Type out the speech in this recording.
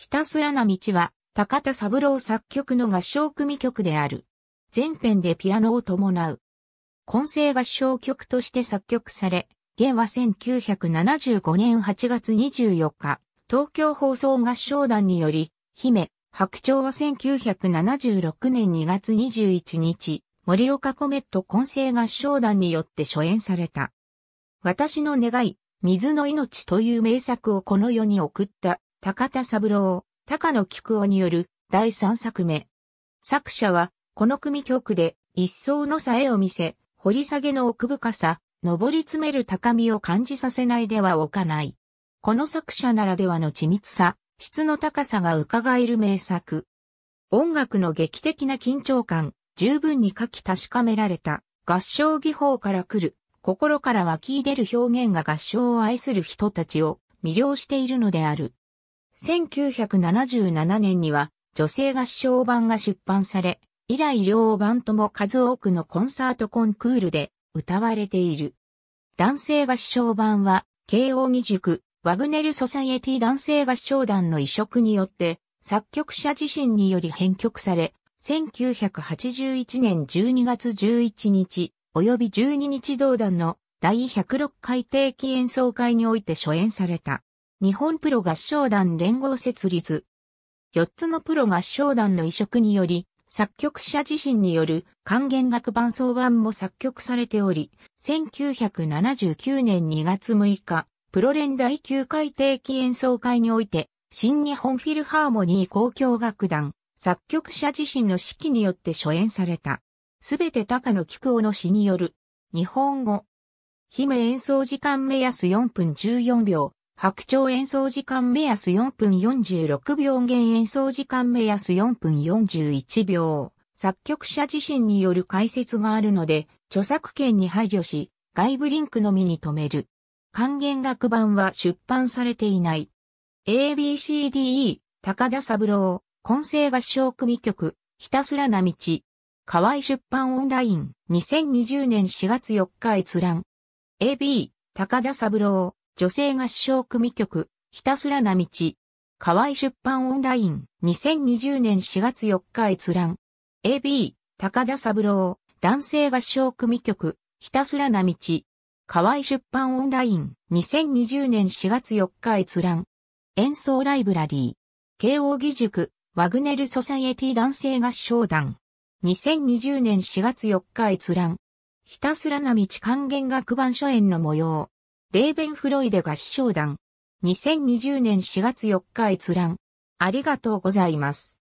ひたすらな道は、高田三郎作曲の合唱組曲である。全編でピアノを伴う。混声合唱曲として作曲され、現は1975年8月24日、東京放送合唱団により、姫、白鳥は1976年2月21日、森岡コメット混声合唱団によって初演された。私の願い、水の命という名作をこの世に送った高田三郎、高野菊夫による第三作目。作者は、この組曲で一層のさえを見せ、掘り下げの奥深さ、上り詰める高みを感じさせないではおかない。この作者ならではの緻密さ、質の高さが伺える名作。音楽の劇的な緊張感、十分に書き確かめられた、合唱技法から来る、心から湧き出る表現が合唱を愛する人たちを魅了しているのである。1977年には女性合唱版が出版され、以来両版とも数多くのコンサートコンクールで歌われている。男性合唱版は、慶応義塾、ワグネルソサイエティ男性合唱団の移植によって、作曲者自身により編曲され、1981年12月11日、及び12日同団の第106回定期演奏会において初演された。日本プロ合唱団連合設立。4つのプロ合唱団の移植により、作曲者自身による還元楽伴奏版も作曲されており、1979年2月6日、プロ連第9回定期演奏会において、新日本フィルハーモニー交響楽団、作曲者自身の指揮によって初演された。すべて高野菊夫の詩による、日本語。姫演奏時間目安4分14秒、白鳥演奏時間目安4分46秒弦演奏時間目安4分41秒。作曲者自身による解説があるので、著作権に配慮し、外部リンクのみに止める。還元楽版は出版されていない。ABCDE、高田三郎、混声合唱組曲、ひたすらな道。河合出版オンライン、2020年4月4日閲覧。AB、高田三郎、女性合唱組曲、ひたすらな道。河合出版オンライン、2020年4月4日閲覧。AB、高田三郎、男性合唱組曲、ひたすらな道。河合出版オンライン、2020年4月4日閲覧。演奏ライブラリー。慶応義塾、ワグネルソサイエティ男性合唱団。2020年4月4日閲覧。ひたすらな道還元楽版初演の模様。レーベンフロイデ合唱団。2020年4月4日閲覧。ありがとうございます。